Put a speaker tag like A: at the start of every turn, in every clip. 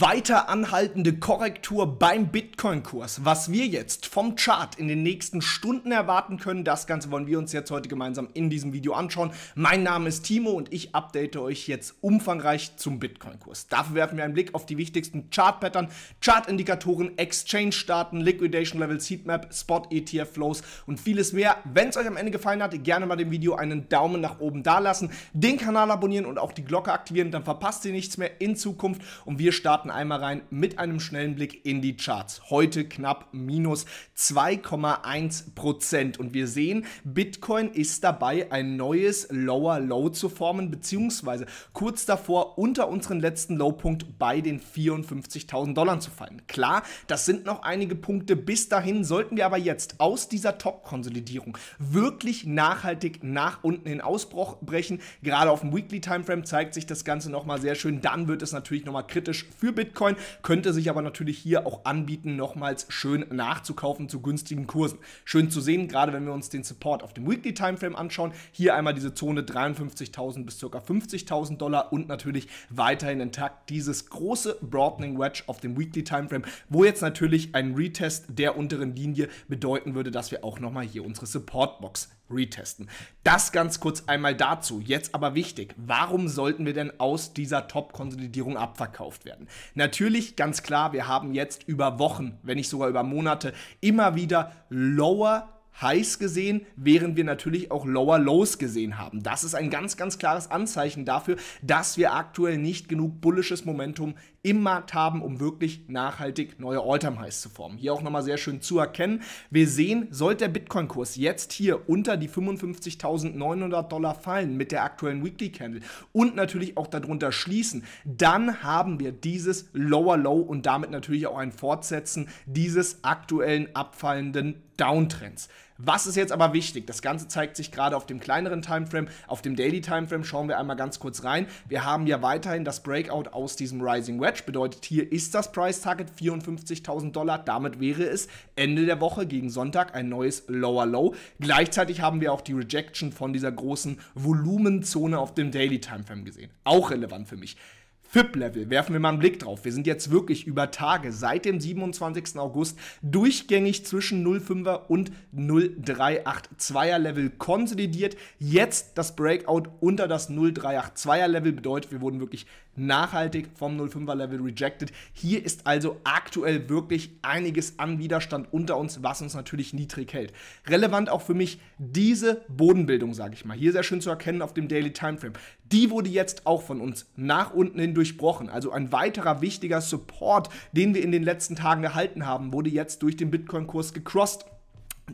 A: weiter anhaltende Korrektur beim Bitcoin-Kurs. Was wir jetzt vom Chart in den nächsten Stunden erwarten können, das Ganze wollen wir uns jetzt heute gemeinsam in diesem Video anschauen. Mein Name ist Timo und ich update euch jetzt umfangreich zum Bitcoin-Kurs. Dafür werfen wir einen Blick auf die wichtigsten Chart-Pattern, Chart-Indikatoren, Exchange-Daten, liquidation level Heatmap, Spot-ETF-Flows und vieles mehr. Wenn es euch am Ende gefallen hat, gerne mal dem Video einen Daumen nach oben da lassen, den Kanal abonnieren und auch die Glocke aktivieren, dann verpasst ihr nichts mehr in Zukunft und wir starten starten einmal rein mit einem schnellen Blick in die Charts. Heute knapp minus 2,1 Prozent. Und wir sehen, Bitcoin ist dabei, ein neues Lower Low zu formen, beziehungsweise kurz davor unter unseren letzten Lowpunkt bei den 54.000 Dollar zu fallen. Klar, das sind noch einige Punkte. Bis dahin sollten wir aber jetzt aus dieser Top-Konsolidierung wirklich nachhaltig nach unten hin ausbrechen. Gerade auf dem Weekly Timeframe zeigt sich das Ganze nochmal sehr schön. Dann wird es natürlich nochmal kritisch für für Bitcoin, könnte sich aber natürlich hier auch anbieten, nochmals schön nachzukaufen zu günstigen Kursen. Schön zu sehen, gerade wenn wir uns den Support auf dem Weekly Timeframe anschauen. Hier einmal diese Zone 53.000 bis ca. 50.000 Dollar und natürlich weiterhin intakt dieses große Broadening Wedge auf dem Weekly Timeframe, wo jetzt natürlich ein Retest der unteren Linie bedeuten würde, dass wir auch nochmal hier unsere Supportbox retesten. Das ganz kurz einmal dazu. Jetzt aber wichtig, warum sollten wir denn aus dieser Top-Konsolidierung abverkauft werden? Natürlich, ganz klar, wir haben jetzt über Wochen, wenn nicht sogar über Monate, immer wieder lower Highs gesehen, während wir natürlich auch Lower Lows gesehen haben. Das ist ein ganz, ganz klares Anzeichen dafür, dass wir aktuell nicht genug bullisches Momentum im Markt haben, um wirklich nachhaltig neue all time Highs zu formen. Hier auch nochmal sehr schön zu erkennen. Wir sehen, sollte der Bitcoin-Kurs jetzt hier unter die 55.900 Dollar fallen mit der aktuellen Weekly Candle und natürlich auch darunter schließen, dann haben wir dieses Lower Low und damit natürlich auch ein Fortsetzen dieses aktuellen abfallenden Downtrends. Was ist jetzt aber wichtig? Das Ganze zeigt sich gerade auf dem kleineren Timeframe. Auf dem Daily Timeframe schauen wir einmal ganz kurz rein. Wir haben ja weiterhin das Breakout aus diesem Rising Wedge. Bedeutet, hier ist das Price Target 54.000 Dollar. Damit wäre es Ende der Woche gegen Sonntag ein neues Lower Low. Gleichzeitig haben wir auch die Rejection von dieser großen Volumenzone auf dem Daily Timeframe gesehen. Auch relevant für mich. FIP-Level. Werfen wir mal einen Blick drauf. Wir sind jetzt wirklich über Tage seit dem 27. August durchgängig zwischen 05er und 0382er Level konsolidiert. Jetzt das Breakout unter das 0382er Level bedeutet, wir wurden wirklich nachhaltig vom 05er Level rejected. Hier ist also aktuell wirklich einiges an Widerstand unter uns, was uns natürlich niedrig hält. Relevant auch für mich diese Bodenbildung, sage ich mal. Hier sehr schön zu erkennen auf dem Daily Timeframe die wurde jetzt auch von uns nach unten hin durchbrochen. Also ein weiterer wichtiger Support, den wir in den letzten Tagen erhalten haben, wurde jetzt durch den Bitcoin-Kurs gecrossed.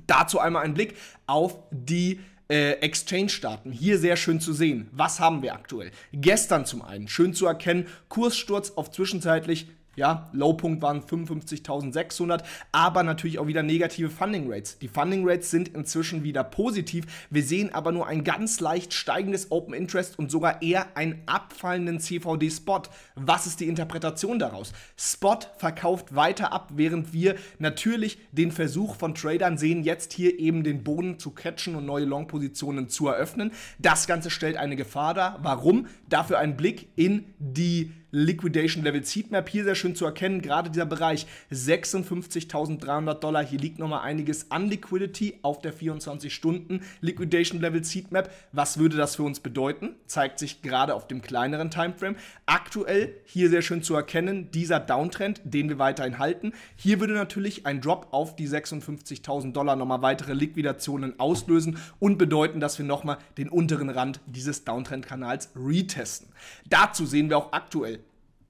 A: Dazu einmal ein Blick auf die äh, Exchange-Daten. Hier sehr schön zu sehen. Was haben wir aktuell? Gestern zum einen, schön zu erkennen, Kurssturz auf zwischenzeitlich ja, Lowpunkt waren 55.600, aber natürlich auch wieder negative Funding Rates. Die Funding Rates sind inzwischen wieder positiv. Wir sehen aber nur ein ganz leicht steigendes Open Interest und sogar eher einen abfallenden CVD Spot. Was ist die Interpretation daraus? Spot verkauft weiter ab, während wir natürlich den Versuch von Tradern sehen, jetzt hier eben den Boden zu catchen und neue Long-Positionen zu eröffnen. Das Ganze stellt eine Gefahr dar. Warum? Dafür ein Blick in die Liquidation Level Heatmap hier sehr schön zu erkennen. Gerade dieser Bereich 56.300 Dollar. Hier liegt nochmal einiges an Liquidity auf der 24-Stunden Liquidation Level Heatmap. Was würde das für uns bedeuten? Zeigt sich gerade auf dem kleineren Timeframe. Aktuell hier sehr schön zu erkennen, dieser Downtrend, den wir weiterhin halten. Hier würde natürlich ein Drop auf die 56.000 Dollar nochmal weitere Liquidationen auslösen und bedeuten, dass wir nochmal den unteren Rand dieses Downtrend-Kanals retesten. Dazu sehen wir auch aktuell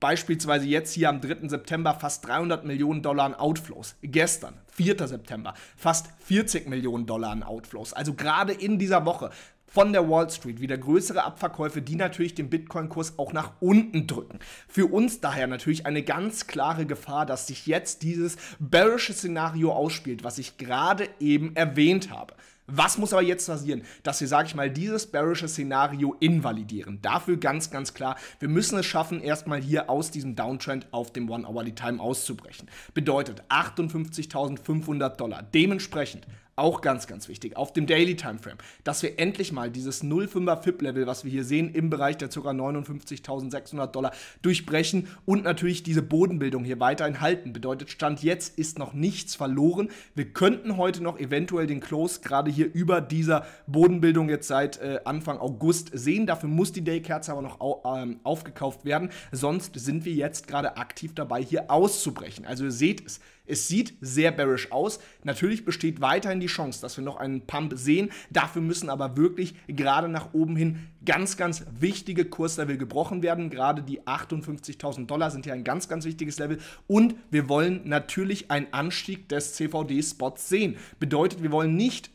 A: beispielsweise jetzt hier am 3. September fast 300 Millionen Dollar an Outflows. Gestern, 4. September, fast 40 Millionen Dollar an Outflows. Also gerade in dieser Woche von der Wall Street wieder größere Abverkäufe, die natürlich den Bitcoin-Kurs auch nach unten drücken. Für uns daher natürlich eine ganz klare Gefahr, dass sich jetzt dieses bearische Szenario ausspielt, was ich gerade eben erwähnt habe. Was muss aber jetzt passieren? Dass wir, sage ich mal, dieses bearische Szenario invalidieren. Dafür ganz, ganz klar, wir müssen es schaffen, erstmal hier aus diesem Downtrend auf dem One-Hourly-Time auszubrechen. Bedeutet 58.500 Dollar. Dementsprechend auch ganz, ganz wichtig, auf dem Daily Timeframe, dass wir endlich mal dieses 0,5er FIP-Level, was wir hier sehen, im Bereich der ca. 59.600 Dollar durchbrechen und natürlich diese Bodenbildung hier weiterhin halten. Bedeutet, Stand jetzt ist noch nichts verloren. Wir könnten heute noch eventuell den Close gerade hier über dieser Bodenbildung jetzt seit äh, Anfang August sehen. Dafür muss die Daykerze aber noch au ähm, aufgekauft werden. Sonst sind wir jetzt gerade aktiv dabei, hier auszubrechen. Also ihr seht es, es sieht sehr bearish aus. Natürlich besteht weiterhin die Chance, dass wir noch einen Pump sehen. Dafür müssen aber wirklich gerade nach oben hin ganz, ganz wichtige Kurslevel gebrochen werden. Gerade die 58.000 Dollar sind hier ein ganz, ganz wichtiges Level. Und wir wollen natürlich einen Anstieg des CVD-Spots sehen. Bedeutet, wir wollen nicht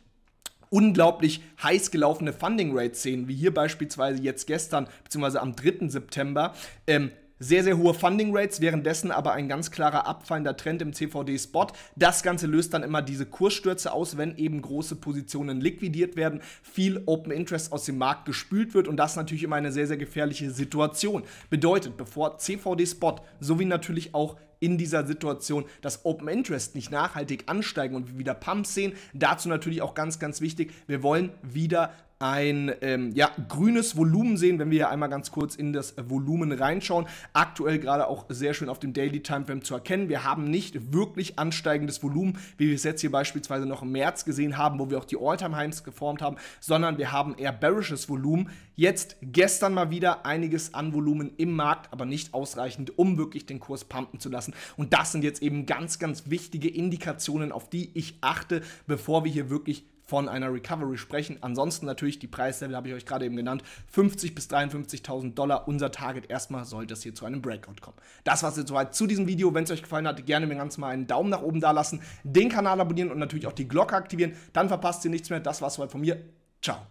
A: unglaublich heiß gelaufene Funding Rates sehen, wie hier beispielsweise jetzt gestern, beziehungsweise am 3. September. Ähm, sehr, sehr hohe Funding Rates, währenddessen aber ein ganz klarer abfallender Trend im CVD-Spot. Das Ganze löst dann immer diese Kursstürze aus, wenn eben große Positionen liquidiert werden, viel Open Interest aus dem Markt gespült wird und das natürlich immer eine sehr, sehr gefährliche Situation. Bedeutet, bevor CVD-Spot sowie natürlich auch in dieser Situation das Open Interest nicht nachhaltig ansteigen und wir wieder Pumps sehen. Dazu natürlich auch ganz, ganz wichtig, wir wollen wieder ein ähm, ja, grünes Volumen sehen, wenn wir hier einmal ganz kurz in das Volumen reinschauen. Aktuell gerade auch sehr schön auf dem Daily Timeframe zu erkennen. Wir haben nicht wirklich ansteigendes Volumen, wie wir es jetzt hier beispielsweise noch im März gesehen haben, wo wir auch die All-Time heims geformt haben, sondern wir haben eher bearishes Volumen. Jetzt gestern mal wieder einiges an Volumen im Markt, aber nicht ausreichend, um wirklich den Kurs pumpen zu lassen. Und das sind jetzt eben ganz, ganz wichtige Indikationen, auf die ich achte, bevor wir hier wirklich von einer Recovery sprechen. Ansonsten natürlich die Preislevel, habe ich euch gerade eben genannt, 50 bis 53.000 Dollar. Unser Target erstmal sollte es hier zu einem Breakout kommen. Das war es jetzt soweit zu diesem Video. Wenn es euch gefallen hat, gerne mir ganz mal einen Daumen nach oben da lassen, den Kanal abonnieren und natürlich auch die Glocke aktivieren. Dann verpasst ihr nichts mehr. Das war es soweit von mir. Ciao.